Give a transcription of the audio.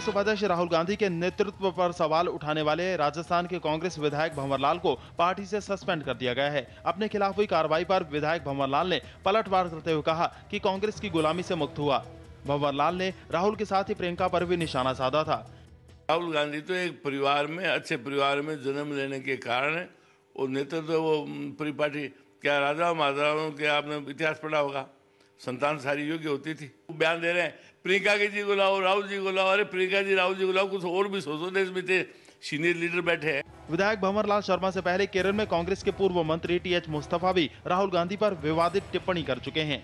कांग्रेस उपाध्यक्ष राहुल गांधी के नेतृत्व पर सवाल उठाने वाले राजस्थान के कांग्रेस विधायक भंवरलाल को पार्टी से सस्पेंड कर दिया गया है अपने खिलाफ हुई कार्रवाई पर विधायक भंवरलाल ने पलटवार करते हुए कहा कि कांग्रेस की गुलामी से मुक्त हुआ भंवरलाल ने राहुल के साथ ही प्रियंका पर भी निशाना साधा था राहुल गांधी तो एक परिवार में अच्छे परिवार में जन्म लेने के कारण वो नेतृत्व वो पूरी पार्टी क्या राजा माधवराव के आपने इतिहास पढ़ा होगा संतान सारी योग्य होती थी बयान दे रहे हैं प्रियंका के जी को लाओ राहुल जी को लाओ अरे प्रियंका जी राहुल जी को लाओ कुछ और भी सोचो देश में थे सीनियर लीडर बैठे हैं विधायक भंवरलाल शर्मा से पहले केरल में कांग्रेस के पूर्व मंत्री टी एच मुस्तफा भी राहुल गांधी पर विवादित टिप्पणी कर चुके हैं